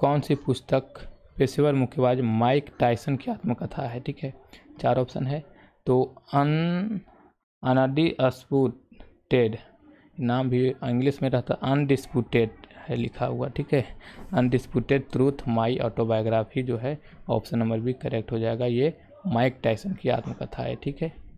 कौन सी पुस्तक पेशेवर मुक्केबाज माइक टाइसन की आत्मकथा है ठीक है चार ऑप्शन है तो अन अनडिस्पूटेड नाम भी इंग्लिश में रहता अनडिस्पूटेड है लिखा हुआ ठीक है अनडिस्पूटेड ट्रूथ माई ऑटोबायोग्राफी जो है ऑप्शन नंबर भी करेक्ट हो जाएगा ये माइक टाइसन की आत्मकथा है ठीक है